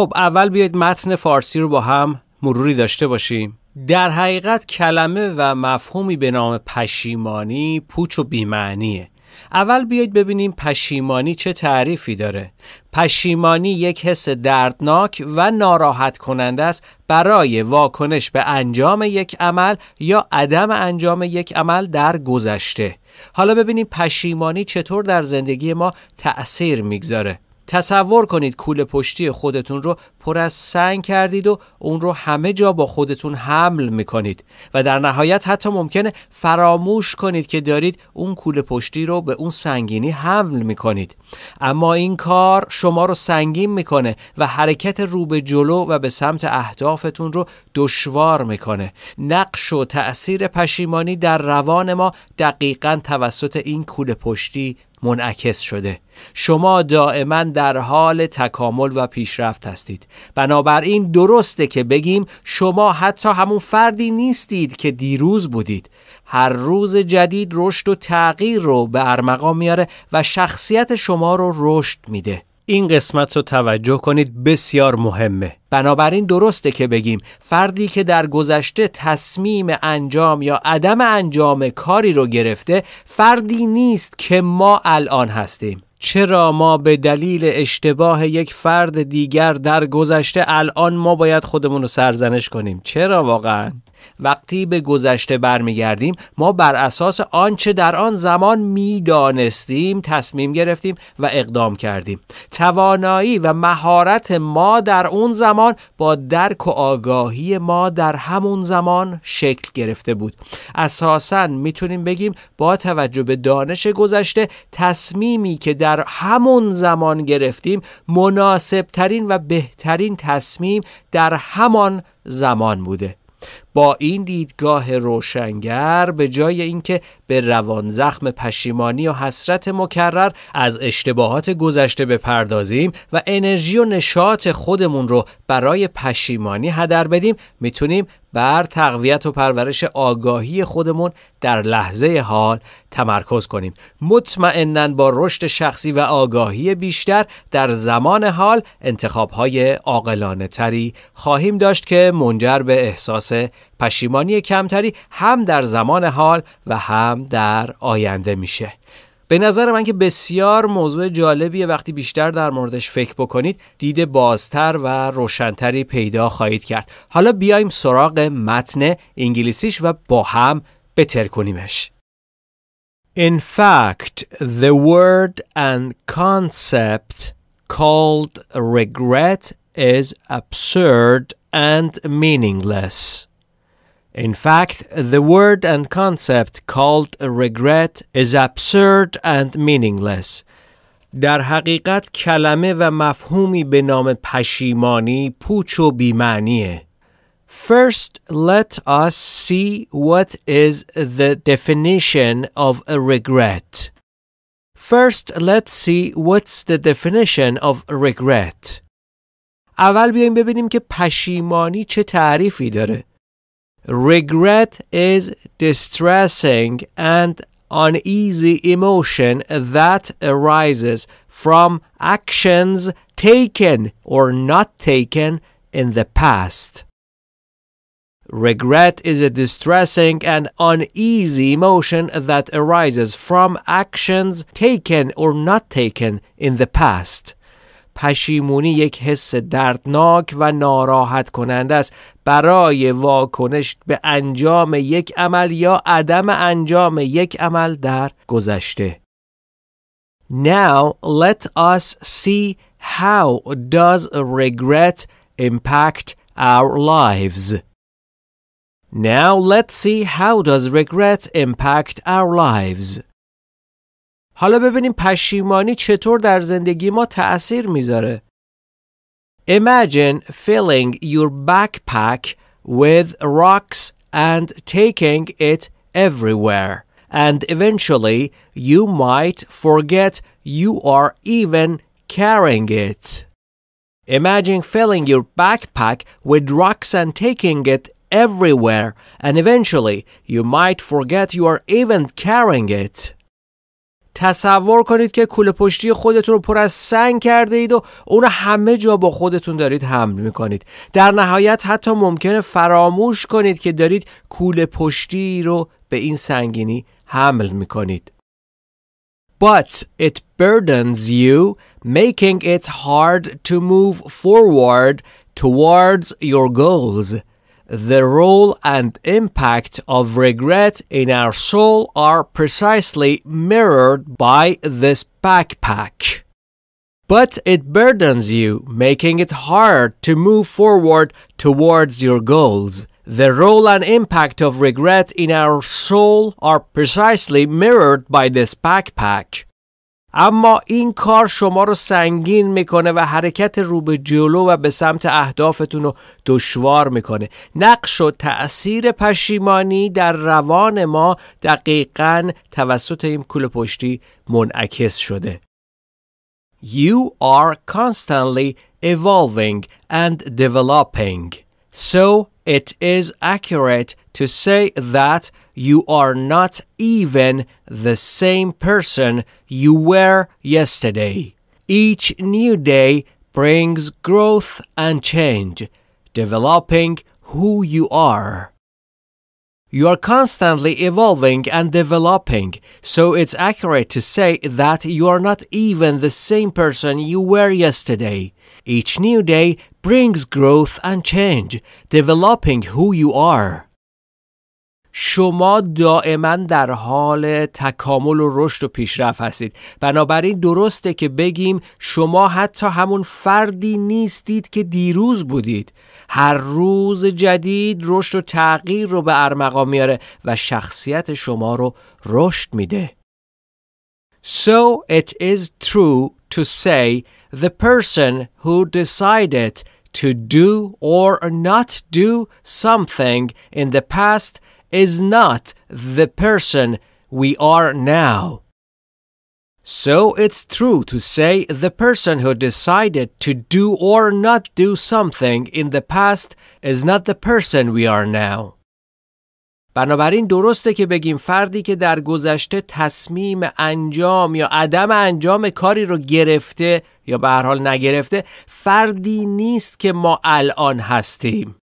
خب اول بیاید متن فارسی رو با هم مروری داشته باشیم در حقیقت کلمه و مفهومی به نام پشیمانی پوچ و بیمعنیه اول بیایید ببینیم پشیمانی چه تعریفی داره پشیمانی یک حس دردناک و ناراحت کننده است برای واکنش به انجام یک عمل یا عدم انجام یک عمل در گذشته حالا ببینیم پشیمانی چطور در زندگی ما تأثیر میگذاره تصور کنید کوله پشتی خودتون رو پر از سنگ کردید و اون رو همه جا با خودتون حمل میکنید و در نهایت حتی ممکنه فراموش کنید که دارید اون کوله پشتی رو به اون سنگینی حمل میکنید اما این کار شما رو سنگین میکنه و حرکت رو به جلو و به سمت اهدافتون رو دشوار میکنه نقش و تأثیر پشیمانی در روان ما دقیقا توسط این کوله پشتی منعکس شده شما دائما در حال تکامل و پیشرفت هستید بنابراین درسته که بگیم شما حتی همون فردی نیستید که دیروز بودید هر روز جدید رشد و تغییر رو به ارمغان میاره و شخصیت شما رو رشد میده این قسمت رو توجه کنید بسیار مهمه بنابراین درسته که بگیم فردی که در گذشته تصمیم انجام یا عدم انجام کاری رو گرفته فردی نیست که ما الان هستیم چرا ما به دلیل اشتباه یک فرد دیگر در گذشته الان ما باید خودمون رو سرزنش کنیم چرا واقعا وقتی به گذشته برمیگردیم ما بر اساس آنچه در آن زمان میدانستیم تصمیم گرفتیم و اقدام کردیم توانایی و مهارت ما در اون زمان با درک و آگاهی ما در همون زمان شکل گرفته بود اساسا میتونیم بگیم با توجه به دانش گذشته تصمیمی که در همون زمان گرفتیم مناسبترین و بهترین تصمیم در همان زمان بوده با این دیدگاه روشنگر به جای اینکه به روان زخم پشیمانی و حسرت مکرر از اشتباهات گذشته بپردازیم و انرژی و نشاط خودمون رو برای پشیمانی هدر بدیم میتونیم بر تقویت و پرورش آگاهی خودمون در لحظه حال تمرکز کنیم مطمئنا با رشد شخصی و آگاهی بیشتر در زمان حال انتخابهای عاقلانه تری خواهیم داشت که منجر به احساس پشیمانی کمتری هم در زمان حال و هم در آینده میشه به نظر من که بسیار موضوع جالبیه وقتی بیشتر در موردش فکر بکنید دید بازتر و روشنتری پیدا خواهید کرد حالا بیایم سراغ متن انگلیسیش و با هم بتر کنیمش In fact, the word and concept called regret is absurd and meaningless. In fact, the word and concept called regret is absurd and meaningless. در حقیقت کلمه و مفهومی به نام پشیمانی پوچ و بیمعنیه. First, let us see what is the definition of a regret. First, let's see what's the definition of regret. اول بیایم ببینیم که پشیمانی چه تعریفی داره. Regret is distressing and uneasy emotion that arises from actions taken or not taken in the past. Regret is a distressing and uneasy emotion that arises from actions taken or not taken in the past. پشیمونی یک حس دردناک و ناراحت کننده است برای واکنش به انجام یک عمل یا عدم انجام یک عمل در گذشته Now let us see how does regret impact our lives. Now let's see how does regret impact our lives. حالا ببینیم پشیمانی چطور در زندگی ما تأثیر میذاره. Imagine filling your backpack with rocks and taking it everywhere. And eventually you might forget you are even carrying it. Imagine filling your backpack with rocks and taking it everywhere, and eventually you might forget you are even carrying it. تصور کنید که کوله پشتی خودتون رو پر از سنگ کرده اید و اون همه جا با خودتون دارید حمل می کنید در نهایت حتی ممکنه فراموش کنید که دارید کوله پشتی رو به این سنگینی حمل می کنید But it burdens you, making it hard to move forward towards your goals. The role and impact of regret in our soul are precisely mirrored by this backpack. But it burdens you, making it hard to move forward towards your goals. The role and impact of regret in our soul are precisely mirrored by this backpack. اما این کار شما رو سنگین میکنه و حرکت رو به جلو و به سمت اهدافتون رو دشوار میکنه نقش و تأثیر پشیمانی در روان ما دقیقا توسط این کل پشتی منعکس شده You are constantly evolving and developing so it is accurate to say that you are not even the same person you were yesterday. Each new day brings growth and change, developing who you are. You are constantly evolving and developing, so it's accurate to say that you are not even the same person you were yesterday. Each new day brings growth and change, developing who you are. شما دائما در حال تکامل و رشد و پیشرفت هستید بنابراین درسته که بگیم شما حتی همون فردی نیستید که دیروز بودید هر روز جدید رشد و تغییر رو به ارمغان میاره و شخصیت شما رو رشد میده So it is true to say the person who decided to do or not do something in the past is not the person we are now. So it's true to say the person who decided to do or not do something in the past is not the person we are now. بنابراین درسته که بگیم فردی که در گذشته تصمیم انجام یا عدم انجام کاری رو گرفته یا به هر حال نگرفته فردی نیست که ما الان هستیم.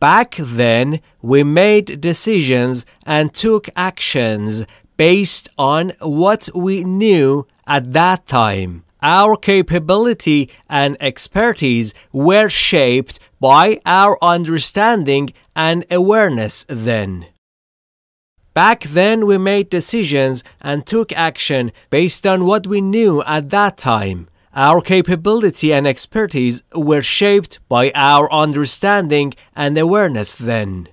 Back then, we made decisions and took actions based on what we knew at that time. Our capability and expertise were shaped by our understanding and awareness then. Back then, we made decisions and took action based on what we knew at that time. Our capability and expertise were shaped by our understanding and awareness then.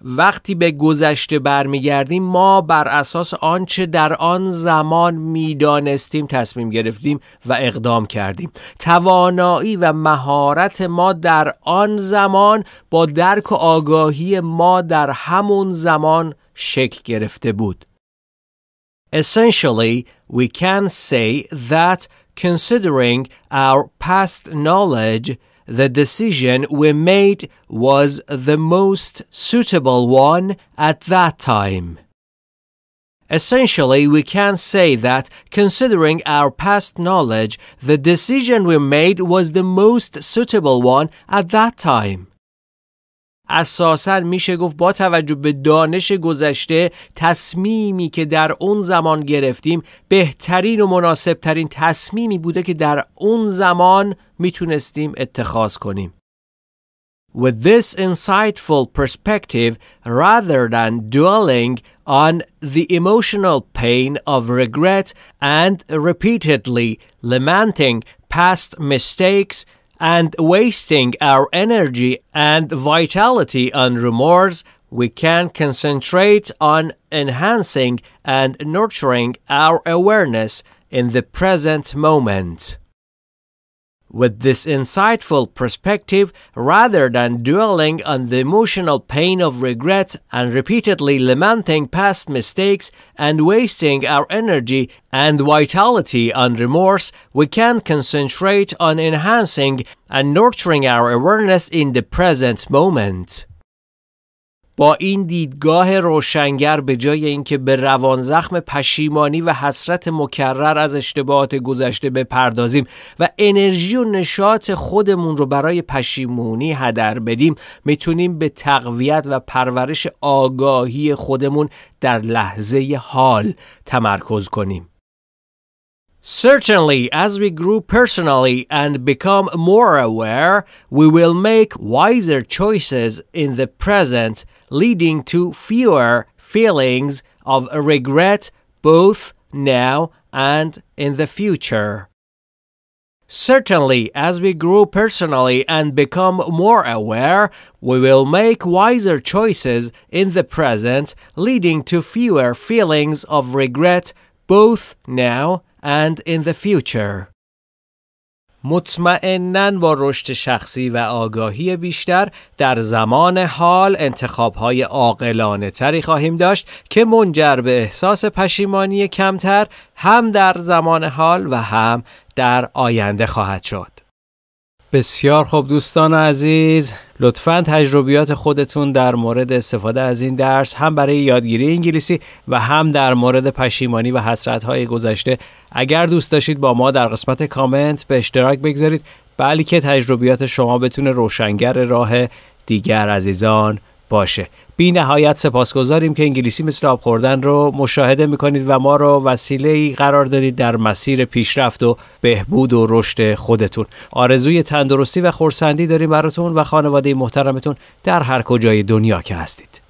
وقتی به گذشته برمیگردیم ما بر اساس آنچه در آن زمان میدانستیم تصمیم گرفتیم و اقدام کردیم توانایی و مهارت ما در آن زمان با درک و آگاهی ما در همون زمان شکل گرفته بود Essentially, we can say that considering our past knowledge, the decision we made was the most suitable one at that time. Essentially, we can say that, considering our past knowledge, the decision we made was the most suitable one at that time. اساسا میشه گفت با توجه به دانش گذشته تصمیمی که در اون زمان گرفتیم بهترین و مناسبترین تصمیمی بوده که در اون زمان میتونستیم اتخاذ کنیم. With this insightful perspective, rather than dwelling on the emotional pain of regret and repeatedly lamenting past mistakes, and wasting our energy and vitality on remorse, we can concentrate on enhancing and nurturing our awareness in the present moment. With this insightful perspective, rather than dwelling on the emotional pain of regret and repeatedly lamenting past mistakes and wasting our energy and vitality on remorse, we can concentrate on enhancing and nurturing our awareness in the present moment. با این دیدگاه روشنگر به جای اینکه به روان زخم پشیمانی و حسرت مکرر از اشتباهات گذشته بپردازیم و انرژی و نشاط خودمون رو برای پشیمونی هدر بدیم میتونیم به تقویت و پرورش آگاهی خودمون در لحظه حال تمرکز کنیم Certainly, as we grow personally and become more aware, we will make wiser choices in the present leading to fewer feelings of regret both now and in the future. Certainly, as we grow personally and become more aware, we will make wiser choices in the present, leading to fewer feelings of regret both now and in the future. مطمئنا با رشد شخصی و آگاهی بیشتر در زمان حال انتخابهای های تری خواهیم داشت که منجر به احساس پشیمانی کمتر هم در زمان حال و هم در آینده خواهد شد. بسیار خوب دوستان عزیز لطفا تجربیات خودتون در مورد استفاده از این درس هم برای یادگیری انگلیسی و هم در مورد پشیمانی و حسرت های گذشته اگر دوست داشتید با ما در قسمت کامنت به اشتراک بگذارید بلکه تجربیات شما بتونه روشنگر راه دیگر عزیزان باشه بی نهایت سپاسگزاریم که انگلیسی مثل آب خوردن رو مشاهده میکنید و ما رو وسیله ای قرار دادید در مسیر پیشرفت و بهبود و رشد خودتون آرزوی تندرستی و خورسندی داریم براتون و خانواده محترمتون در هر کجای دنیا که هستید